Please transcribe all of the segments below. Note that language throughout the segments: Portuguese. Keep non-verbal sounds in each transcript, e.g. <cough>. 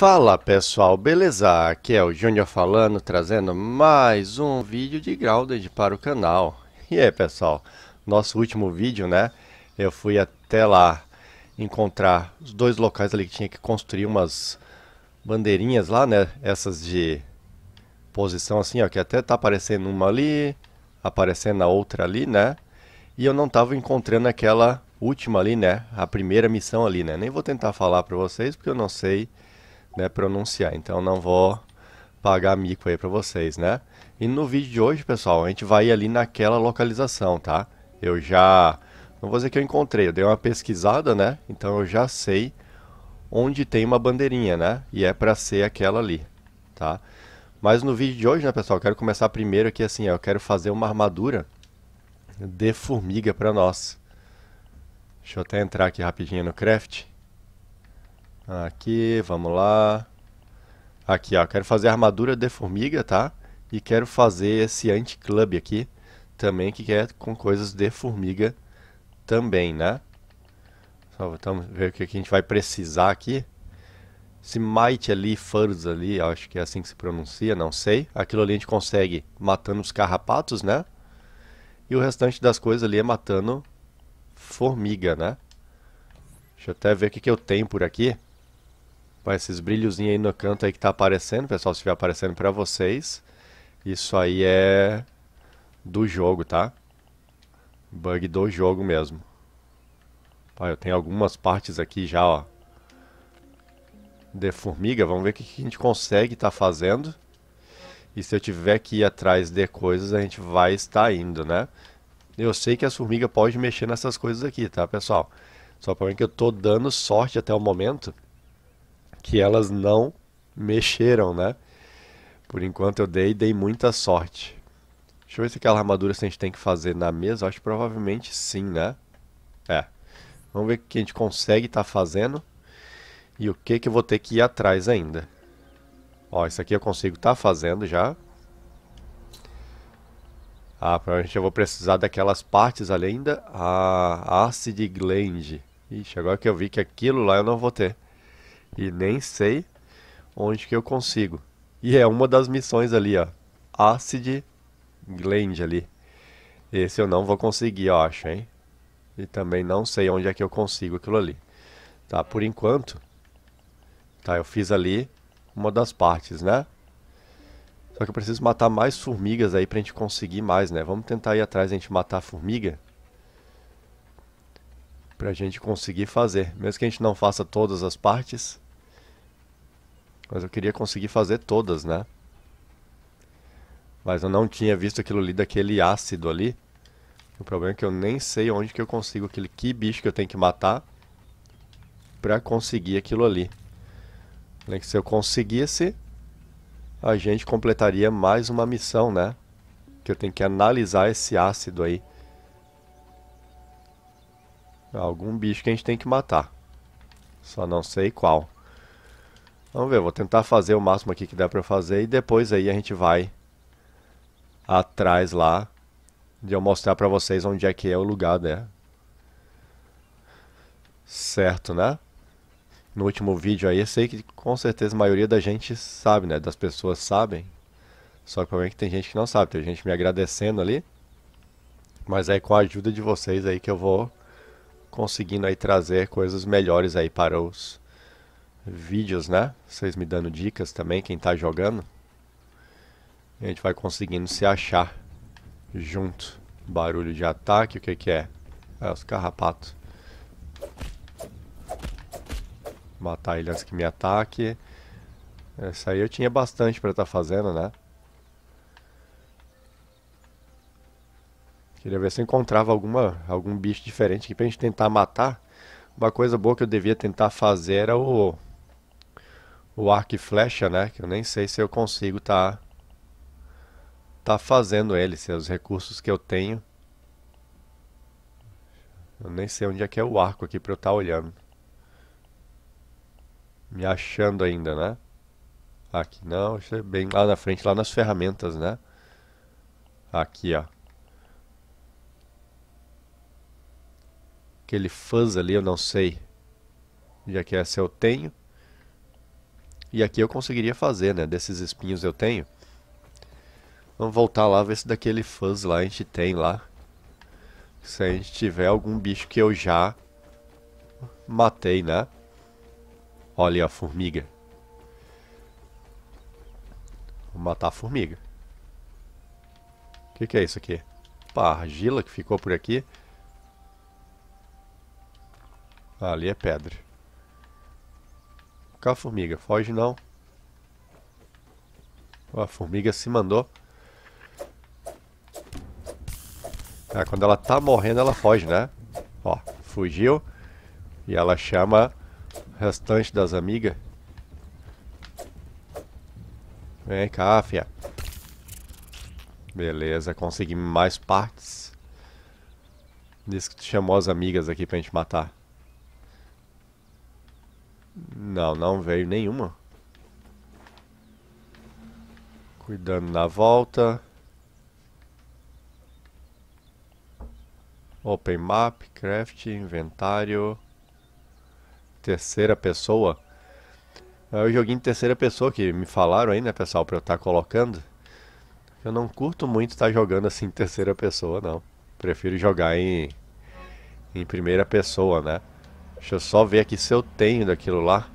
Fala pessoal, beleza? Aqui é o Júnior falando, trazendo mais um vídeo de Grounded para o canal. E aí pessoal, nosso último vídeo, né? Eu fui até lá encontrar os dois locais ali que tinha que construir umas bandeirinhas lá, né? Essas de posição assim, ó, que até tá aparecendo uma ali, aparecendo a outra ali, né? E eu não tava encontrando aquela última ali, né? A primeira missão ali, né? Nem vou tentar falar para vocês porque eu não sei né, pronunciar. Então não vou pagar mico aí para vocês, né? E no vídeo de hoje, pessoal, a gente vai ali naquela localização, tá? Eu já não vou dizer que eu encontrei, eu dei uma pesquisada, né? Então eu já sei onde tem uma bandeirinha, né? E é para ser aquela ali, tá? Mas no vídeo de hoje, né, pessoal, eu quero começar primeiro aqui assim, ó, eu quero fazer uma armadura de formiga para nós. Deixa eu até entrar aqui rapidinho no craft. Aqui, vamos lá. Aqui, ó, quero fazer armadura de formiga, tá? E quero fazer esse anti-club aqui também, que é com coisas de formiga também, né? Só vamos ver o que a gente vai precisar aqui. Esse Might ali, Furz ali, acho que é assim que se pronuncia, não sei. Aquilo ali a gente consegue matando os carrapatos, né? E o restante das coisas ali é matando formiga, né? Deixa eu até ver o que, que eu tenho por aqui. Pô, esses brilhozinhos aí no canto aí que tá aparecendo, pessoal, se estiver aparecendo para vocês, isso aí é do jogo, tá? Bug do jogo mesmo. Pô, eu tenho algumas partes aqui já, ó. De formiga, vamos ver o que a gente consegue estar tá fazendo. E se eu tiver que ir atrás de coisas, a gente vai estar indo, né? Eu sei que a formiga pode mexer nessas coisas aqui, tá, pessoal? Só para mim que eu tô dando sorte até o momento que elas não mexeram, né? Por enquanto eu dei, dei muita sorte. Deixa eu ver se aquela armadura se a gente tem que fazer na mesa. acho que provavelmente sim, né? É. Vamos ver o que a gente consegue estar tá fazendo. E o que que eu vou ter que ir atrás ainda. Ó, isso aqui eu consigo estar tá fazendo já. Ah, provavelmente eu vou precisar daquelas partes ali ainda. Ah, Acid gland. Ixi, agora que eu vi que aquilo lá eu não vou ter e nem sei onde que eu consigo. E é uma das missões ali, ó. Acid Glend ali. Esse eu não vou conseguir, eu acho, hein? E também não sei onde é que eu consigo aquilo ali. Tá, por enquanto... Tá, eu fiz ali uma das partes, né? Só que eu preciso matar mais formigas aí pra gente conseguir mais, né? Vamos tentar ir atrás a gente matar a formiga para a gente conseguir fazer, mesmo que a gente não faça todas as partes, mas eu queria conseguir fazer todas, né? Mas eu não tinha visto aquilo ali daquele ácido ali. O problema é que eu nem sei onde que eu consigo aquele que bicho que eu tenho que matar para conseguir aquilo ali. Que se eu conseguisse, a gente completaria mais uma missão, né? Que eu tenho que analisar esse ácido aí. Algum bicho que a gente tem que matar. Só não sei qual. Vamos ver, vou tentar fazer o máximo aqui que dá pra fazer e depois aí a gente vai atrás lá de eu mostrar pra vocês onde é que é o lugar, né? Certo, né? No último vídeo aí, eu sei que com certeza a maioria da gente sabe, né? Das pessoas sabem. Só que o é que tem gente que não sabe, tem gente me agradecendo ali. Mas é com a ajuda de vocês aí que eu vou conseguindo aí trazer coisas melhores aí para os vídeos, né? Vocês me dando dicas também, quem está jogando. A gente vai conseguindo se achar junto. Barulho de ataque, o que que é? É os carrapatos. Matar ele antes que me ataque. Essa aí eu tinha bastante para estar tá fazendo, né? Queria ver se eu encontrava alguma, algum bicho diferente aqui pra gente tentar matar. Uma coisa boa que eu devia tentar fazer era o, o arco e flecha, né? Que eu nem sei se eu consigo tá, tá fazendo ele, se é os recursos que eu tenho. Eu nem sei onde é que é o arco aqui pra eu estar tá olhando. Me achando ainda, né? Aqui não, é bem lá na frente, lá nas ferramentas, né? Aqui, ó. aquele fuzz ali, eu não sei. Já é que é, essa eu tenho. E aqui eu conseguiria fazer, né? Desses espinhos eu tenho. Vamos voltar lá, ver se daquele fuzz lá a gente tem lá. Se a gente tiver algum bicho que eu já matei, né? Olha a formiga. Vou matar a formiga. O que, que, é isso aqui? Pá, argila que ficou por aqui ali é pedra. Cá, formiga. Foge não. a formiga se mandou. Ah, quando ela tá morrendo, ela foge, né? Ó, fugiu. E ela chama o restante das amigas. Vem cá, fia. Beleza, consegui mais partes. Diz que tu chamou as amigas aqui pra gente matar. Não, não veio nenhuma. Cuidando na volta. Open map, craft, inventário. Terceira pessoa. É o joguinho de terceira pessoa que me falaram aí, né, pessoal, pra eu estar tá colocando. Eu não curto muito estar tá jogando assim em terceira pessoa, não. Prefiro jogar em, em primeira pessoa, né? Deixa eu só ver aqui se eu tenho daquilo lá.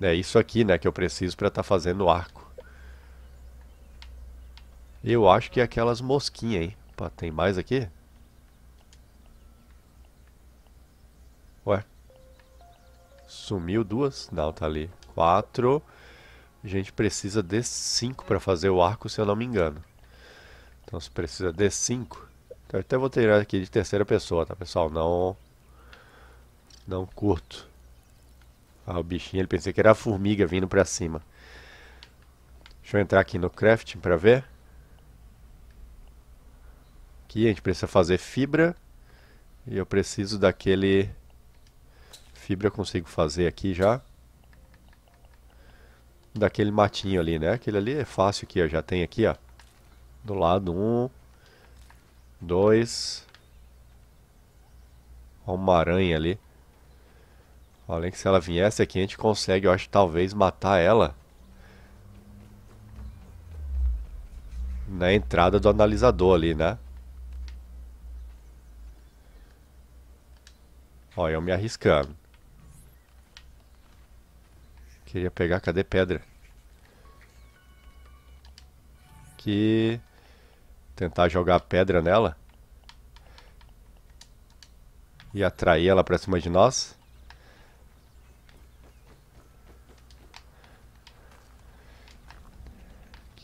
É isso aqui, né, que eu preciso para estar tá fazendo o arco. Eu acho que é aquelas mosquinhas, hein? Opa, tem mais aqui? Ué? Sumiu duas? Não, tá ali. Quatro. A gente precisa de cinco para fazer o arco, se eu não me engano. Então se precisa de cinco. Então, até vou tirar aqui de terceira pessoa, tá, pessoal? Não... Não curto. Ah, o bichinho, ele pensei que era a formiga vindo pra cima. Deixa eu entrar aqui no crafting pra ver. Aqui a gente precisa fazer fibra. E eu preciso daquele... Fibra eu consigo fazer aqui já. Daquele matinho ali, né? Aquele ali é fácil aqui, ó. Já tem aqui, ó. Do lado, um. Dois. Ó, uma aranha ali. Além que se ela viesse aqui, a gente consegue, eu acho, talvez matar ela. Na entrada do analisador ali, né? Ó, eu me arriscando. Queria pegar, cadê pedra? Que... Tentar jogar pedra nela. E atrair ela pra cima de nós.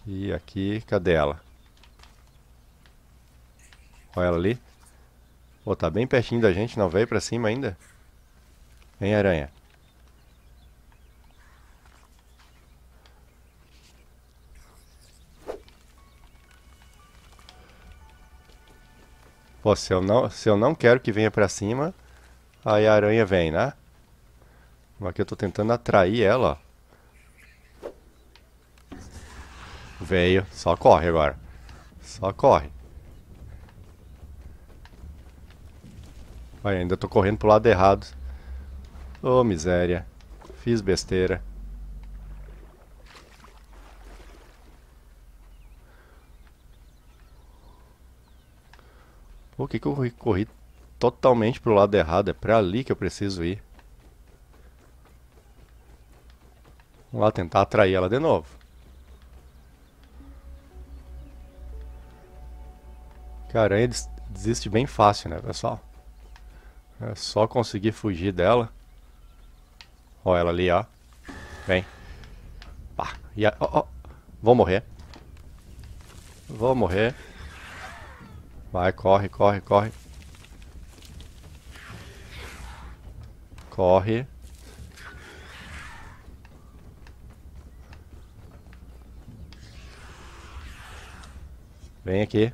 E aqui, cadê ela? Olha ela ali. Pô, tá bem pertinho da gente, não veio pra cima ainda? Vem, aranha. Pô, se eu não, se eu não quero que venha pra cima, aí a aranha vem, né? Aqui eu tô tentando atrair ela, ó. veio. Só corre agora. Só corre. Olha, ainda tô correndo pro lado errado. Ô, oh, miséria. Fiz besteira. Por que, que eu corri totalmente pro lado errado? É pra ali que eu preciso ir. Vamos lá tentar atrair ela de novo. que a aranha des desiste bem fácil, né, pessoal? É, é só conseguir fugir dela. Ó, ela ali, ó. Vem. Pá. E a... ó, ó. Vou morrer. Vou morrer. Vai, corre, corre, corre. Corre. Vem aqui.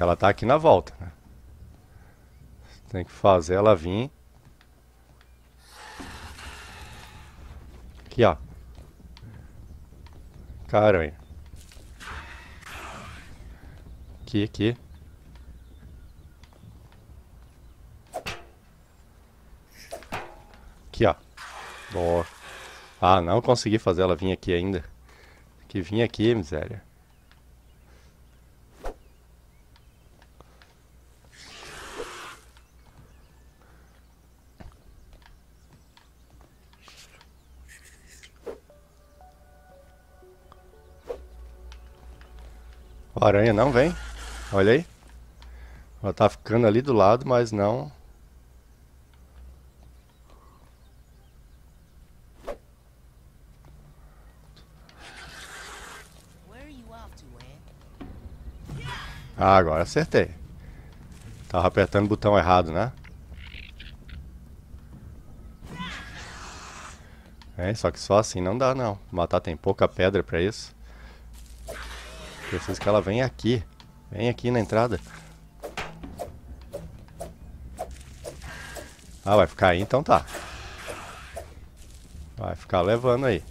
Ela está aqui na volta. Né? Tem que fazer ela vir. Aqui, ó. caramba Aqui, aqui. Aqui, ó. Boa. Ah, não consegui fazer ela vir aqui ainda. Tem que vir aqui, miséria. Aranha não vem. Olha aí. Ela tá ficando ali do lado, mas não... Ah, agora acertei. Tava apertando o botão errado, né? É, só que só assim não dá não. Matar tem pouca pedra pra isso. Preciso que ela venha aqui. Vem aqui na entrada. Ah, vai ficar aí? Então tá. Vai ficar levando aí.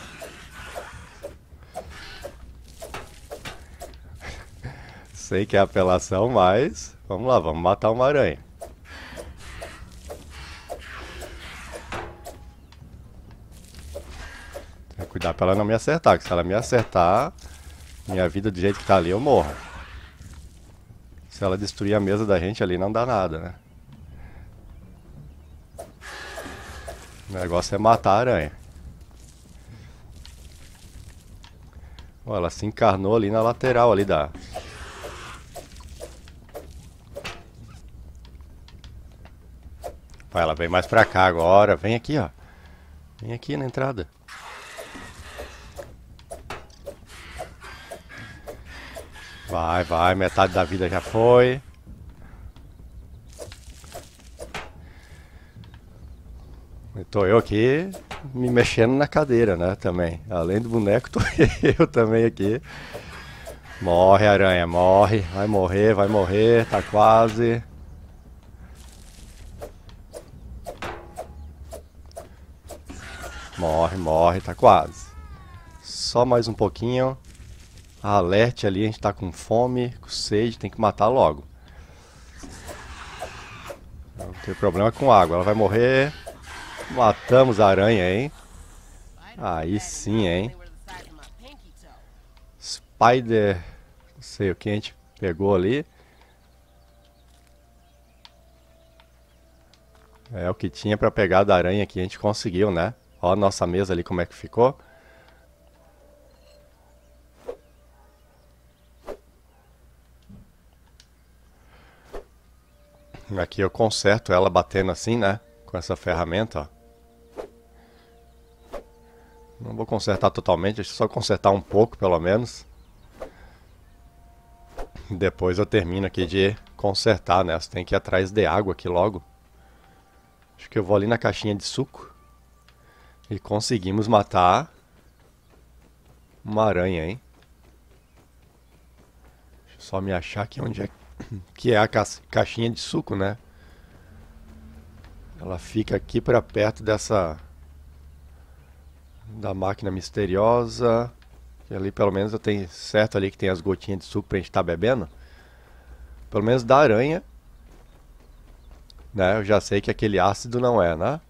<laughs> Sei que é apelação, mas vamos lá, vamos matar uma aranha. pra ela não me acertar, que se ela me acertar, minha vida do jeito que tá ali eu morro. Se ela destruir a mesa da gente ali não dá nada, né? O negócio é matar a aranha. Oh, ela se encarnou ali na lateral ali da... Vai, ela vem mais pra cá agora. Vem aqui, ó. Vem aqui na entrada. Vai, vai, metade da vida já foi. Estou eu aqui me mexendo na cadeira, né, também. Além do boneco, <laughs> tô eu também aqui. Morre, aranha, morre. Vai morrer, vai morrer, tá quase. Morre, morre, tá quase. Só mais um pouquinho alerte ali, a gente tá com fome, com sede, tem que matar logo. Não tem problema com água, ela vai morrer. Matamos a aranha, hein? Aí sim, hein? Spider, não sei o que a gente pegou ali. É o que tinha para pegar da aranha que a gente conseguiu, né? Ó a nossa mesa ali como é que ficou. Aqui eu conserto ela batendo assim, né? Com essa ferramenta, ó. Não vou consertar totalmente, deixa eu só consertar um pouco, pelo menos. Depois eu termino aqui de consertar, né? Você tem que ir atrás de água aqui logo. Acho que eu vou ali na caixinha de suco. E conseguimos matar uma aranha, hein? Deixa eu só me achar aqui onde é que que é a ca caixinha de suco, né? Ela fica aqui para perto dessa da máquina misteriosa. E ali pelo menos eu tenho certo ali que tem as gotinhas de suco pra gente estar tá bebendo. Pelo menos da aranha. Né? Eu já sei que aquele ácido não é, né?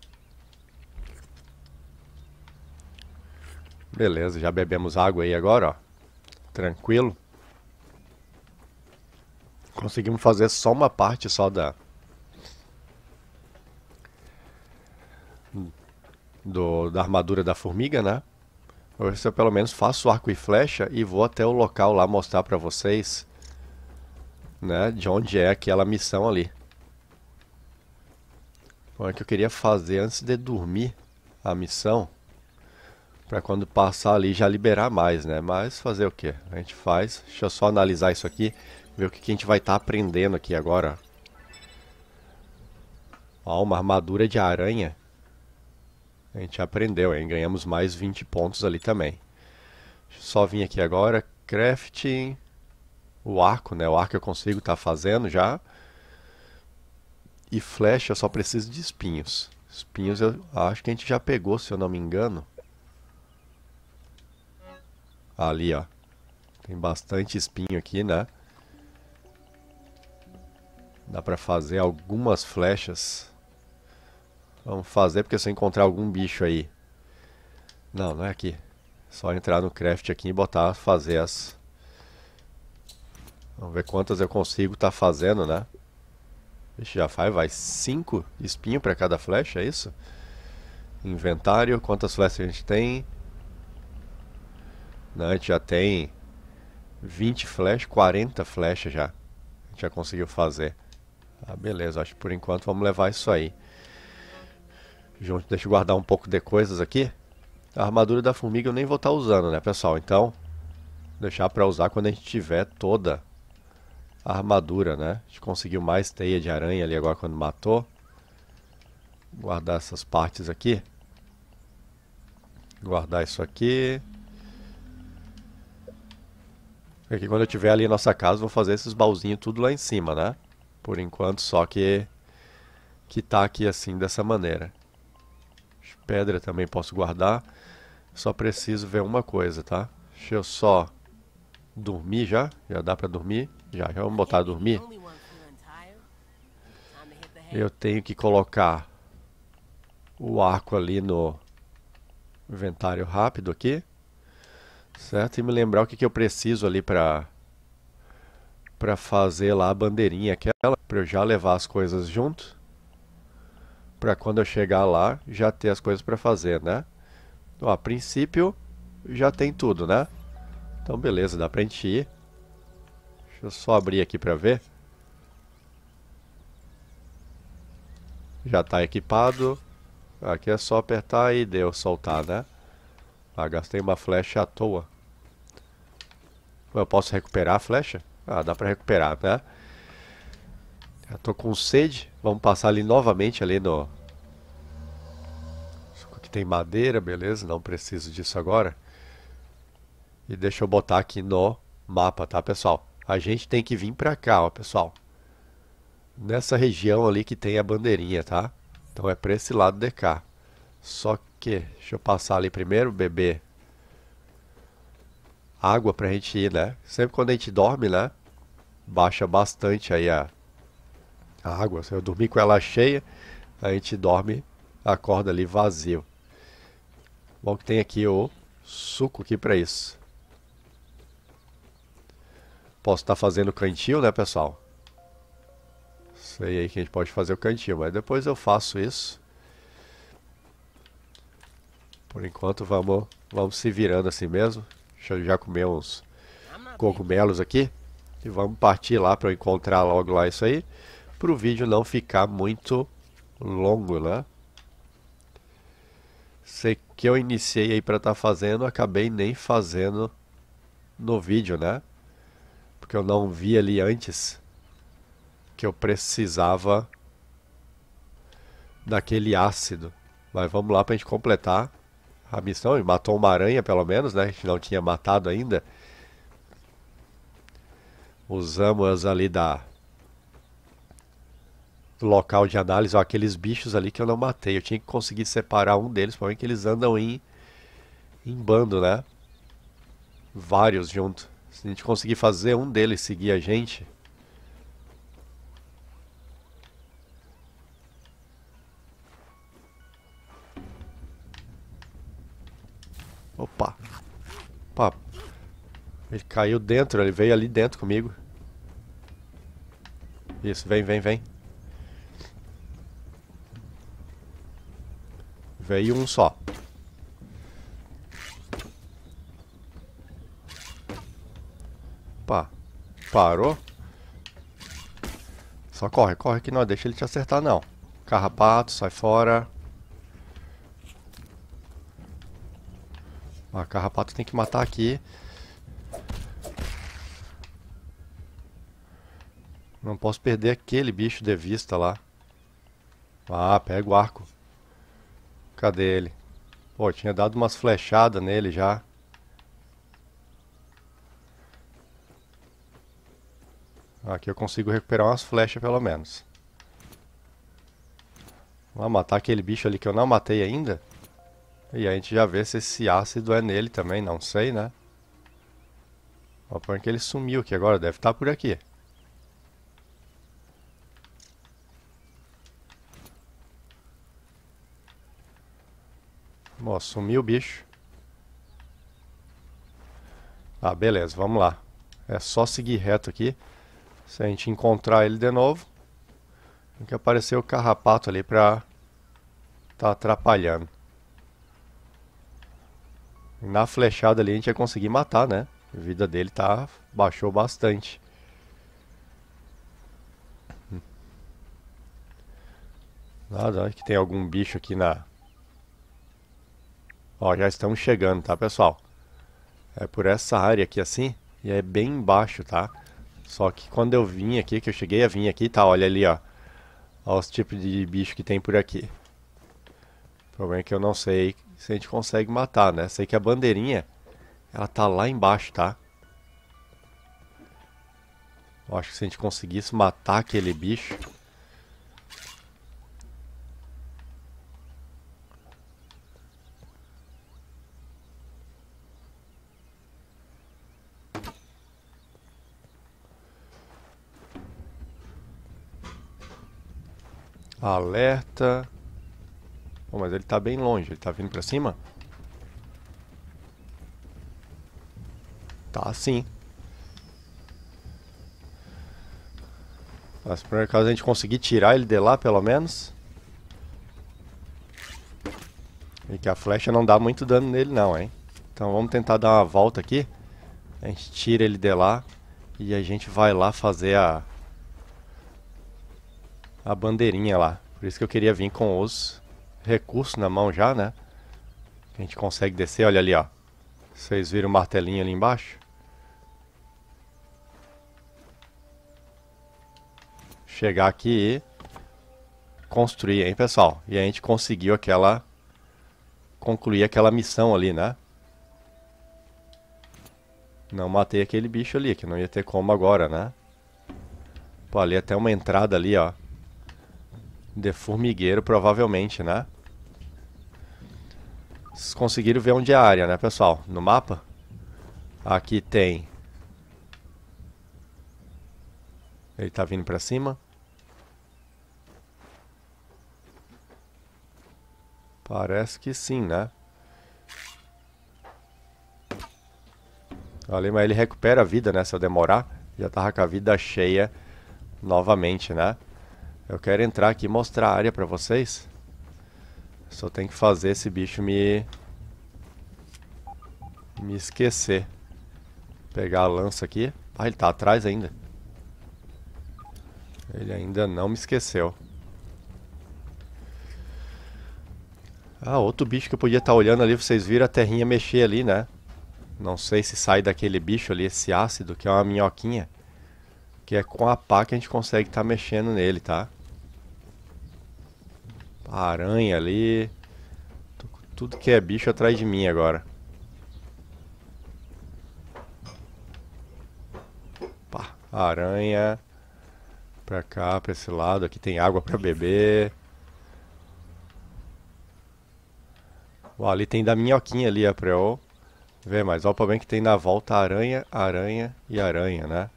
Beleza, já bebemos água aí agora, ó. Tranquilo. Conseguimos fazer só uma parte só da... Do, da armadura da formiga, né? se eu pelo menos faço arco e flecha e vou até o local lá mostrar pra vocês, né, de onde é aquela missão ali. Bom, é que eu queria fazer antes de dormir a missão, pra quando passar ali já liberar mais, né, mas fazer o que? A gente faz, deixa eu só analisar isso aqui. Ver o que, que a gente vai estar tá aprendendo aqui agora. Ó, uma armadura de aranha. A gente aprendeu, hein? Ganhamos mais 20 pontos ali também. Deixa eu só vir aqui agora. Crafting. O arco, né? O arco eu consigo estar tá fazendo já. E flecha eu só preciso de espinhos. Espinhos eu acho que a gente já pegou, se eu não me engano. Ali, ó. Tem bastante espinho aqui, né? Dá pra fazer algumas flechas. Vamos fazer porque se eu encontrar algum bicho aí. Não, não é aqui. Só entrar no craft aqui e botar, fazer as... Vamos ver quantas eu consigo estar tá fazendo, né? Vixe, já faz, vai 5 espinhos para cada flecha, é isso? Inventário, quantas flechas a gente tem? Não, a gente já tem 20 flechas, 40 flechas já. A gente já conseguiu fazer. Ah, beleza, acho que por enquanto vamos levar isso aí. deixa eu guardar um pouco de coisas aqui. A armadura da formiga eu nem vou estar tá usando, né, pessoal? Então, deixar para usar quando a gente tiver toda a armadura, né? A gente conseguiu mais teia de aranha ali agora quando matou. Guardar essas partes aqui. Guardar isso aqui. Aqui quando eu tiver ali a nossa casa, vou fazer esses baúzinhos tudo lá em cima, né? por enquanto, só que que tá aqui assim dessa maneira. Pedra também posso guardar. Só preciso ver uma coisa, tá? Deixa eu só dormir já. Já dá para dormir? Já, já vamos botar a dormir. Eu tenho que colocar o arco ali no inventário rápido aqui. Certo? E me lembrar o que, que eu preciso ali para para fazer lá a bandeirinha aquela, para eu já levar as coisas junto, para quando eu chegar lá já ter as coisas para fazer, né? Então, a princípio já tem tudo, né? Então beleza, dá pra gente ir. Deixa eu só abrir aqui para ver. Já está equipado. Aqui é só apertar e deu, soltar, né? Ah, gastei uma flecha à toa. Eu posso recuperar a flecha? Ah, dá para recuperar, tá? Já tô com sede. Vamos passar ali novamente ali no... Aqui tem madeira, beleza. Não preciso disso agora. E deixa eu botar aqui no mapa, tá, pessoal? A gente tem que vir para cá, ó, pessoal. Nessa região ali que tem a bandeirinha, tá? Então é para esse lado de cá. Só que... Deixa eu passar ali primeiro, beber água para a gente ir, né? Sempre quando a gente dorme, né? Baixa bastante aí a, a água. Se eu dormir com ela cheia, a gente dorme, acorda ali vazio. Bom que tem aqui o suco aqui para isso. Posso estar tá fazendo cantil, né, pessoal? Sei aí que a gente pode fazer o cantil, mas depois eu faço isso. Por enquanto vamos, vamos se virando assim mesmo. Deixa eu já comer uns ah, cogumelos aqui. E vamos partir lá para encontrar logo lá isso aí. Para o vídeo não ficar muito longo, né? Sei que eu iniciei aí para estar tá fazendo, acabei nem fazendo no vídeo, né? Porque eu não vi ali antes que eu precisava daquele ácido. Mas vamos lá para a gente completar a missão e matou uma aranha, pelo menos, né? A gente não tinha matado ainda. Usamos ali da do local de análise, ó, aqueles bichos ali que eu não matei. Eu tinha que conseguir separar um deles, provavelmente que eles andam em, em bando, né? Vários juntos Se a gente conseguir fazer um deles seguir a gente, Opa. Opa. Ele caiu dentro, ele veio ali dentro comigo. Isso, vem, vem, vem. Veio um só. Opa. Parou. Só corre, corre que não deixa ele te acertar não. Carrapato, sai fora. A carrapato tem que matar aqui. Não posso perder aquele bicho de vista lá. Ah, pega o arco. Cadê ele? Pô, tinha dado umas flechadas nele já. Aqui eu consigo recuperar umas flechas pelo menos. Vamos matar aquele bicho ali que eu não matei ainda. E a gente já vê se esse ácido é nele também, não sei, né? O problema é que ele sumiu aqui agora, deve estar tá por aqui. Ó, sumiu o bicho. Ah, beleza, vamos lá. É só seguir reto aqui. Se a gente encontrar ele de novo, tem que aparecer o carrapato ali pra tá atrapalhando. Na flechada ali a gente ia conseguir matar, né? A vida dele tá baixou bastante. Nada, acho que tem algum bicho aqui na... Ó, já estamos chegando, tá, pessoal? É por essa área aqui assim, e é bem baixo, tá? Só que quando eu vim aqui, que eu cheguei a vir aqui, tá? Olha ali, ó. Olha os tipos de bicho que tem por aqui. O problema é que eu não sei se a gente consegue matar, né? Sei que a bandeirinha, ela tá lá embaixo, tá? Eu acho que se a gente conseguisse matar aquele bicho... Alerta... Pô, mas ele tá bem longe, ele tá vindo pra cima? Tá sim. Mas por acaso a gente conseguir tirar ele de lá, pelo menos. E que a flecha não dá muito dano nele não, hein. Então vamos tentar dar uma volta aqui. A gente tira ele de lá. E a gente vai lá fazer a... A bandeirinha lá. Por isso que eu queria vir com os recurso na mão já, né? A gente consegue descer, olha ali, ó. Vocês viram o martelinho ali embaixo? Chegar aqui e construir, hein, pessoal? E a gente conseguiu aquela... Concluir aquela missão ali, né? Não matei aquele bicho ali, que não ia ter como agora, né? Pô, ali é até uma entrada ali, ó. De formigueiro, provavelmente, né? Vocês conseguiram ver onde é a área, né, pessoal? No mapa? Aqui tem... Ele tá vindo pra cima. Parece que sim, né? Ali, mas ele recupera a vida, né? Se eu demorar, já tava com a vida cheia novamente, né? Eu quero entrar aqui e mostrar a área pra vocês. Só tem que fazer esse bicho me... Me esquecer. Vou pegar a lança aqui. Ah, ele tá atrás ainda. Ele ainda não me esqueceu. Ah, outro bicho que eu podia estar tá olhando ali, vocês viram a terrinha mexer ali, né? Não sei se sai daquele bicho ali, esse ácido, que é uma minhoquinha. Que é com a pá que a gente consegue estar tá mexendo nele, tá? Aranha ali. Tudo que é bicho atrás de mim agora. Pá, aranha. Pra cá, pra esse lado. Aqui tem água pra beber. Ó, ali tem da minhoquinha ali, a Preol. Vê, mas olha o problema é que tem na volta aranha, aranha e aranha, né?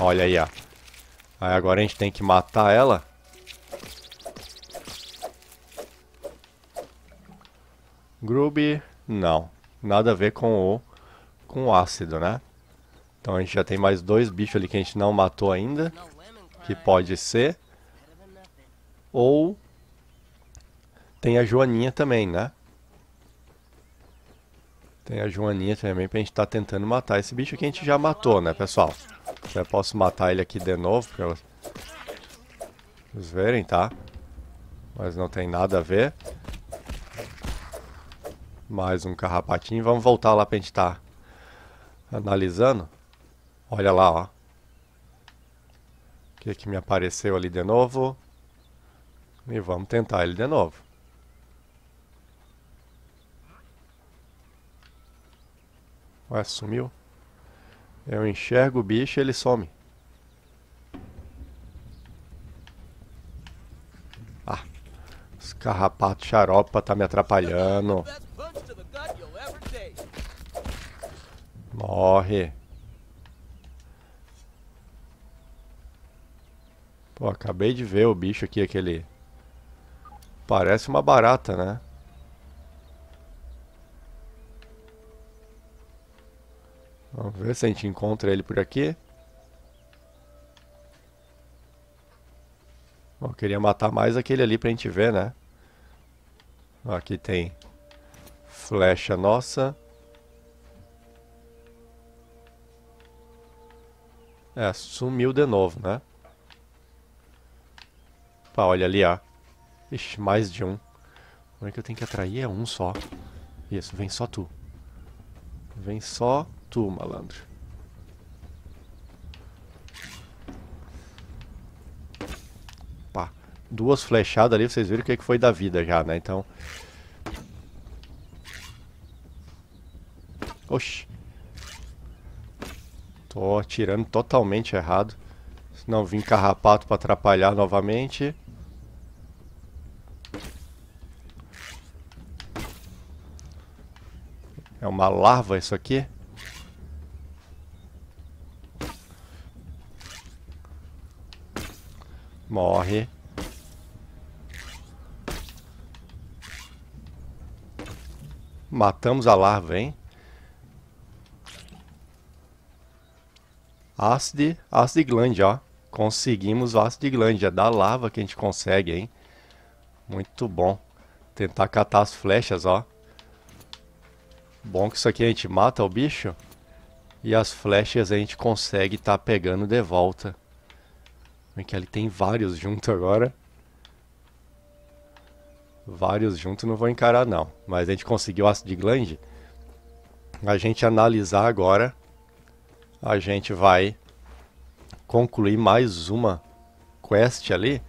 Olha aí, ó. Aí agora a gente tem que matar ela. Groovy, não. Nada a ver com o, com o ácido, né? Então a gente já tem mais dois bichos ali que a gente não matou ainda. Que pode ser. Ou tem a Joaninha também, né? Tem a Joaninha também pra gente estar tá tentando matar esse bicho que a gente já matou, né, pessoal? Já posso matar ele aqui de novo pra vocês verem, tá? Mas não tem nada a ver. Mais um carrapatinho. Vamos voltar lá pra gente estar tá analisando. Olha lá, ó. O que que me apareceu ali de novo? E vamos tentar ele de novo. Ué, sumiu? Eu enxergo o bicho e ele some. Ah, os carrapatos xaropa tá me atrapalhando. Morre. Pô, acabei de ver o bicho aqui, aquele... Parece uma barata, né? Vamos ver se a gente encontra ele por aqui. Bom, queria matar mais aquele ali pra gente ver, né? aqui tem flecha nossa. É, sumiu de novo, né? Pá, olha ali, ó. Ixi, mais de um. O que eu tenho que atrair é um só. Isso, vem só tu. Vem só tu, malandro. Pá, duas flechadas ali, vocês viram o é que foi da vida já, né? Então... Oxi. Tô atirando totalmente errado. Não vim carrapato pra atrapalhar novamente. É uma larva isso aqui? Morre. Matamos a larva, hein? Ácido, ácido de glândia, ó. Conseguimos o ácido de glândia. Da lava que a gente consegue, hein? Muito bom. Tentar catar as flechas, ó. Bom que isso aqui a gente mata o bicho. E as flechas a gente consegue estar tá pegando de volta que ali tem vários junto agora. Vários juntos não vou encarar não. Mas a gente conseguiu ácido de glande. A gente analisar agora. A gente vai concluir mais uma quest ali.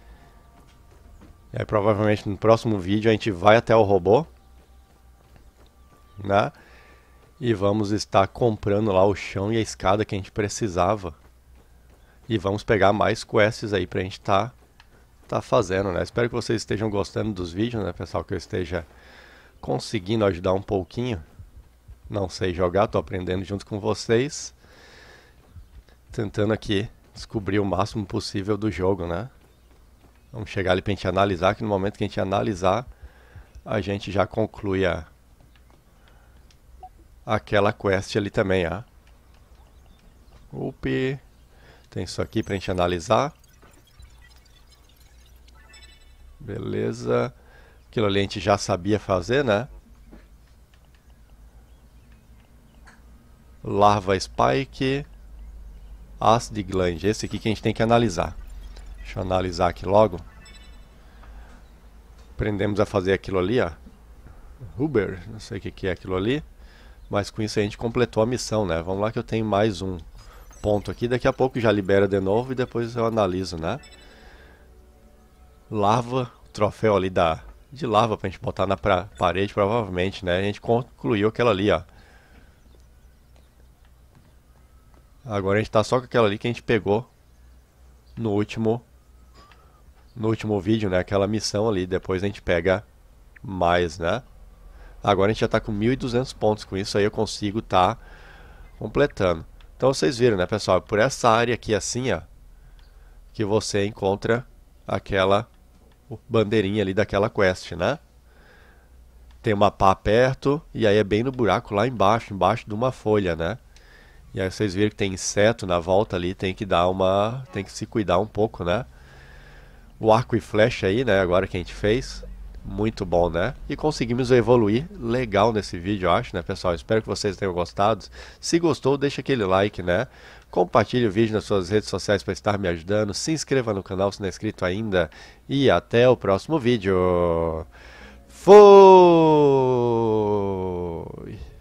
E aí, provavelmente no próximo vídeo a gente vai até o robô. Né? E vamos estar comprando lá o chão e a escada que a gente precisava e vamos pegar mais quests aí pra gente tá, tá fazendo, né? Espero que vocês estejam gostando dos vídeos, né, pessoal? Que eu esteja conseguindo ajudar um pouquinho. Não sei jogar, tô aprendendo junto com vocês. Tentando aqui descobrir o máximo possível do jogo, né? Vamos chegar ali pra gente analisar, que no momento que a gente analisar, a gente já conclui a... Aquela quest ali também, ó. Up... Tem isso aqui para a gente analisar. Beleza. Aquilo ali a gente já sabia fazer, né? Larva Spike. Ácido de glande. Esse aqui que a gente tem que analisar. Deixa eu analisar aqui logo. Aprendemos a fazer aquilo ali, ó. Uber, não sei o que é aquilo ali. Mas com isso a gente completou a missão, né? Vamos lá que eu tenho mais um ponto aqui. Daqui a pouco já libera de novo e depois eu analiso, né? Larva, troféu ali da, de larva pra gente botar na pra, parede, provavelmente, né? A gente concluiu aquela ali, ó. Agora a gente tá só com aquela ali que a gente pegou no último no último vídeo, né? Aquela missão ali, depois a gente pega mais, né? Agora a gente já tá com 1.200 pontos, com isso aí eu consigo tá completando. Então vocês viram, né, pessoal? Por essa área aqui assim, ó, que você encontra aquela bandeirinha ali daquela quest, né? Tem uma pá perto e aí é bem no buraco lá embaixo, embaixo de uma folha, né? E aí vocês viram que tem inseto na volta ali, tem que dar uma, tem que se cuidar um pouco, né? O arco e flecha aí, né, agora que a gente fez, muito bom, né? E conseguimos evoluir legal nesse vídeo, eu acho, né, pessoal? Espero que vocês tenham gostado. Se gostou, deixa aquele like, né? Compartilhe o vídeo nas suas redes sociais para estar me ajudando. Se inscreva no canal se não é inscrito ainda. E até o próximo vídeo. Fui!